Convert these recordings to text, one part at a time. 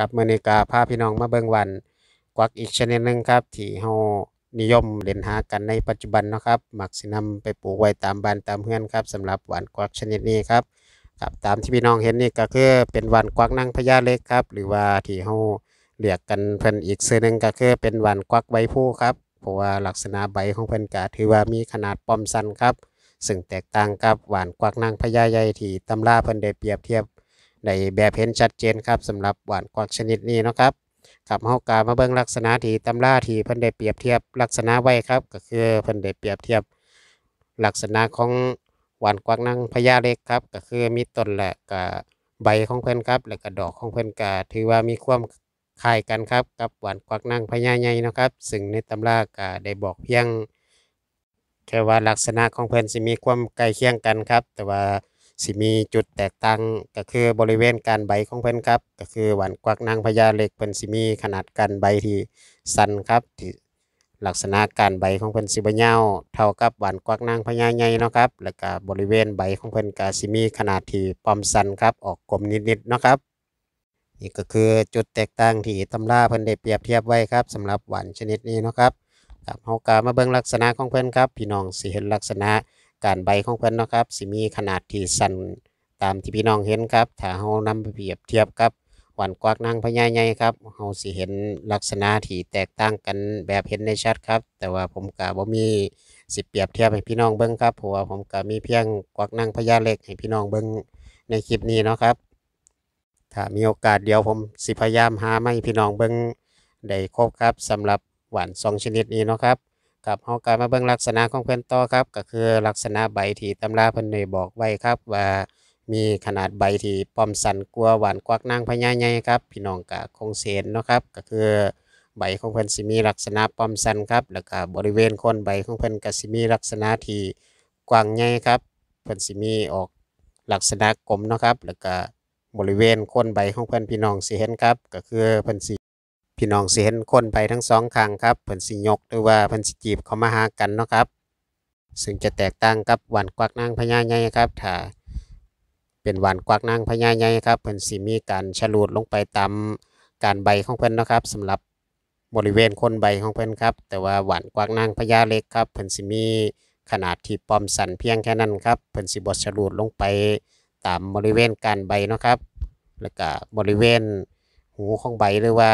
รับเมรนกาพาพี่น้องมาเบิ่งวันกวักอีกชนิดหนึ่งครับที่เฮานิยมเล่นหากันในปัจจุบันนะครับ หมักสินำไปปลูกไว้ตามบ้านตามเฮือนครับสำหรับหวานกวักชนิดนี้ครับครับตามที่พี่น้องเห็นนี่ก็คือเป็นหวานกวักนางพญาเล็กครับ หรือว่าที่เฮาเรียกกันเพิ่นอีกชืิอหนึ่งก็คือเป็นหวานกวักใบผู้ครับเพราะว่าลักษณะใบของเพิ่นก็ถือว่ามีขนาดป้อมสั้นครับ ซึ่งแตกต่างกับหวานกวักนางพญาใหญ่ที่ตำราเพิ่นได้เปรียบเทียบในแบบเห็นชัดเจนครับ สำหรับหวานกวักชนิดนี้นะครับขับเฮากามาเบิ้งลักษณะที่ตำราที่เพิ่นได้เปรียบเทียบลักษณะไว้ครับ ก็คือเพิ่นได้เปรียบเทียบ ลักษณะของหวานกวักนางพญาเล็กครับ ก็คือมีต้นและกับใบของเพิ่นครับ และกับดอกของเพิ่นก็ถือว่ามีความคล้ายกันครับ กับหวานกวักนางพญาใหญ่นะครับ ซึ่งในตำราก็ได้บอกเพียงแค่ว่าลักษณะของเพิ่นสิมีความใกล้เคียงกันครับ แต่ว่าสิมีจุดแตกต่างก็คือบริเวณการใบของเพิ่นครับก็คือหวานกวักนางพญาเหล็กเพิ่นสิมี ขนาดการใบที่สั้นครับที่ลักษณะการใบของเพิ่นสิบ่ยาวเท่ากับหวานกวักนางพญาใหญ่เนาะครับแล้วก็บริเวณใบของเพิ่นก็สิมีขนาดที่ปอมสั้นครับออกกลมนิดๆเนาะครับนี่ก็คือจุดแตกต่างที่ตำราเพิ่นได้เปรียบเทียบไว้ครับสำหรับหวานชนิดนี้เนาะครับครับเฮากามาเบิ่งลักษณะของเพิ่นครับพี่น้องสิเห็นลักษณะการใบของเพิ่นเนาะครับสิมีขนาดที่สั้นตามที่พี่น้องเห็นครับถ้าเฮานำไปเปรียบเทียบกับหวานกวักนางพญาใหญ่ครับเฮาสิเห็นลักษณะที่แตกต่างกันแบบเห็นได้ชัดครับ แต่ว่าผมกะบ่มีสิ เปรียบเทียบให้พี่น้องเบิ่งครับเพราะว่าผมกะมีเพียงกวักนางพญาเล็ก ให้พี่น้องเบิ่งในคลิปนี้เนาะครับถ้ามีโอกาสเดี๋ยวผมสิพยายามหาไม่พี่น้องเบิ่งได้ครบครับสำหรับหวานสองชนิดนี้เนาะครับกับเฮาการมาเบิ่งลักษณะของเพิ่นต่อครับก็คือลักษณะใบที่ตำราเพิ่นได้บอกไว้ครับ ว่ามีขนาดใบที่ป้อมสันกลัวหวานกวักนางพญาใหญ่ครับพี่น้องกะคงเสนเนาะครับก็คือใบของเพิ่นสิมีลักษณะป้อมสันครับแล้วก็บริเวณคนใบของเพิ่นก็สิมีลักษณะที่กว้างใหญ่ครับเพิ่นสิมีออกลักษณะกลมเนาะครับแล้วก็บริเวณคนใบของเพิ่นพี่น้องสิเห็นครับก็คือเพิ่นสิพี่น้องสิเห็นคนไปทั้งสองข้างครับ เพิ่นสิยกหรือว่าเพิ่นสิจีบเข้ามาหากันเนาะครับ ซึ่งจะแตกต่างกับหวานกวักนางพญาใหญ่ครับ ถ้า เป็นหวานกวักนางพญาใหญ่ครับเพิ่นสิมีการฉลูดลงไปตามการใบของเพิ่นเนาะครับ สำหรับบริเวณคนใบของเพิ่นครับ แต่ว่า หวานกวักนางพญาเล็กครับเพิ่นสิมีขนาดที่ปอมสันเพียงแค่นั้นครับเพิ่นสิบดฉลูดลงไปตามบริเวณการใบเนาะครับ แล้วก็บริเวณหูของใบหรือว่า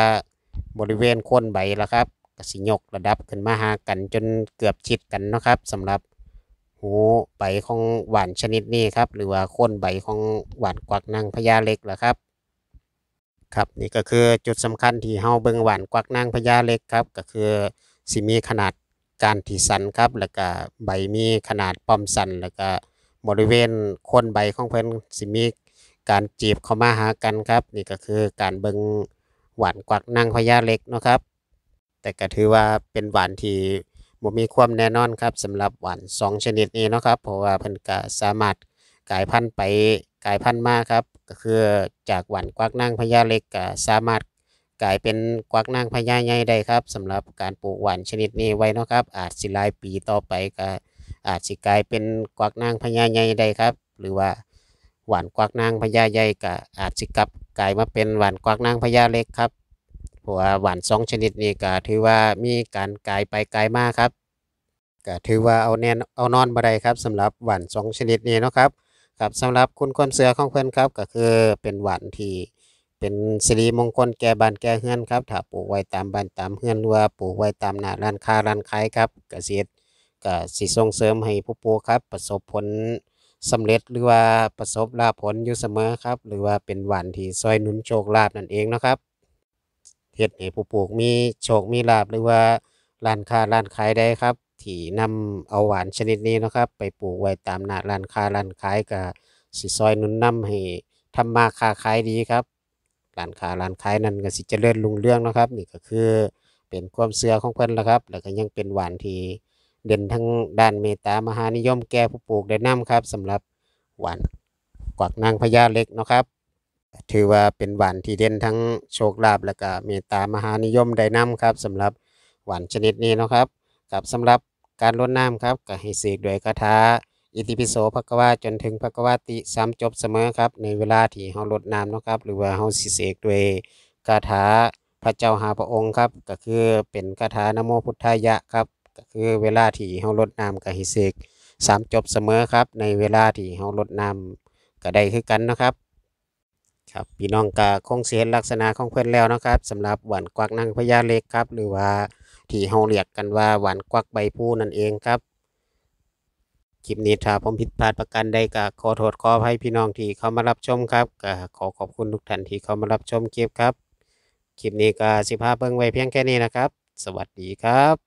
บริเวณโคนใบแล้วครับกสิยกระดับขึ้นมาหากันจนเกือบชิดกันนะครับสำหรับหูใบของหวานชนิดนี้ครับ หรือว่าโคนใบของหวานกวักนางพญาเล็กแล้วครับ ครับนี่ก็คือจุดสำคัญที่เฮาเบิ่งหวานกวักนางพญาเล็กครับก็คือสิมีขนาดการถี่สันครับ แล้วก็ใบมีขนาดป้อมสันแล้วก็บริเวณโคนใบของเพิ่นสิมี การจีบเข้ามาหากันครับ นี่ก็คือการเบิ่งหวานกวักนางพญาเล็กเนาะครับ แต่ก็ถือว่าเป็นหวานที่บ่มีความแน่นอนครับ สำหรับหวาน2 ชนิดนี้เนาะครับ เพราะว่าเพิ่นก็สามารถกลายพันธุ์ไปกลายพันธุ์มาครับ ก็คือจากหวานกวักนางพญาเล็กก็สามารถกลายเป็นกวักนางพญาใหญ่ได้ครับ สำหรับการปลูกหวานชนิดนี้ไว้เนาะครับ อาจสิหลายปีต่อไปก็อาจสิกลายเป็นกวักนางพญาใหญ่ได้ครับ หรือว่าหวานกวักนางพญาใหญ่ก็อาจสิกลับกลายมาเป็นหวานกวักนางพญาเล็กครับหัวหวานสองชนิดนี้ก็ถือว่ามีการกลายไปกลายมาครับก็ถือว่าเอาแนนเอานอนบ่ได้ครับสำหรับหวานสองชนิดนี้นะครับครับสำหรับคุณความเสือของเพื่อนครับก็คือเป็นหวานที่เป็นสิริมงคลแก่บ้านแก่เฮือนครับถ้าปลูกไว้ตามบ้านตามเฮือนรว่าปลูกไว้ตามหน้าร้านค้าร้านขายครับ เกษตรก็สิส่งเสริมให้ผู้ปลูกครับ ประสบผลสำเร็จหรือว่าประสบลาผลอยู่เสมอครับ หรือว่าเป็นหวานที่ซอยนุนโชคลาภนั่นเองนะครับเห็ดให้ผู้ปลูกมีโชคมีลาภหรือว่าร้านค้าร้านขายได้ครับที่นำเอาหวานชนิดนี้นะครับ ไปปลูกไว้ตามหน้าร้านค้าร้านขายกับสิซอยนุนนำให้ ทำมาค้าขายดีครับร้านค้าร้านขายนั้นก็สิเจริญรุ่งเรืองนะครับ นี่ก็คือเป็นความเสื่อของเพิ่นละครับ แล้วก็ยังเป็นหวานที่เด่นทั้งด้านเมตตามหานิยมแก่ผู้ปลูกได้น้ำครับสำหรับหวานกวักนางพญาเล็กนะครับ ถือว่าเป็นหวานที่เด่นทั้งโชคลาภและก็เมตตามหานิยมได้น้ำครับสำหรับหวานชนิดนี้นะครับ กับสำหรับการลดน้ำครับก็ให้สืบด้วยคาถาอิติปิโสภควาจนถึงภควาติสามจบเสมอครับ ในเวลาที่เฮาลดน้ำนะครับ หรือว่าเฮาสิเสกด้วยคาถาพระเจ้าหาพระองค์ครับ ก็คือเป็นคาถานโมพุทธายะครับก็คือเวลาที่เฮาลดน้ำกับฮิเซกสามจบเสมอครับในเวลาที่เฮาลดน้ำก็ได้คือกันนะครับครับพี่น้องกาคงเสียลักษณะของเพื่อนแล้วนะครับ สำหรับหวานกวักนั่งพญาเล็กครับ หรือว่าที่เฮาเรียกกันว่าหวานกวักใบผู้นั่นเองครับคลิปนี้ถ้าผมผิดพลาดประกันใดก็ ขอโทษขอให้พี่น้องที่เข้ามารับชมครับ ก็ ขอขอบคุณทุกท่านที่เข้ามารับชมคลิปครับ คลิปนี้ก็สิพาเบิ้งไว้เพียงแค่นี้นะครับ สวัสดีครับ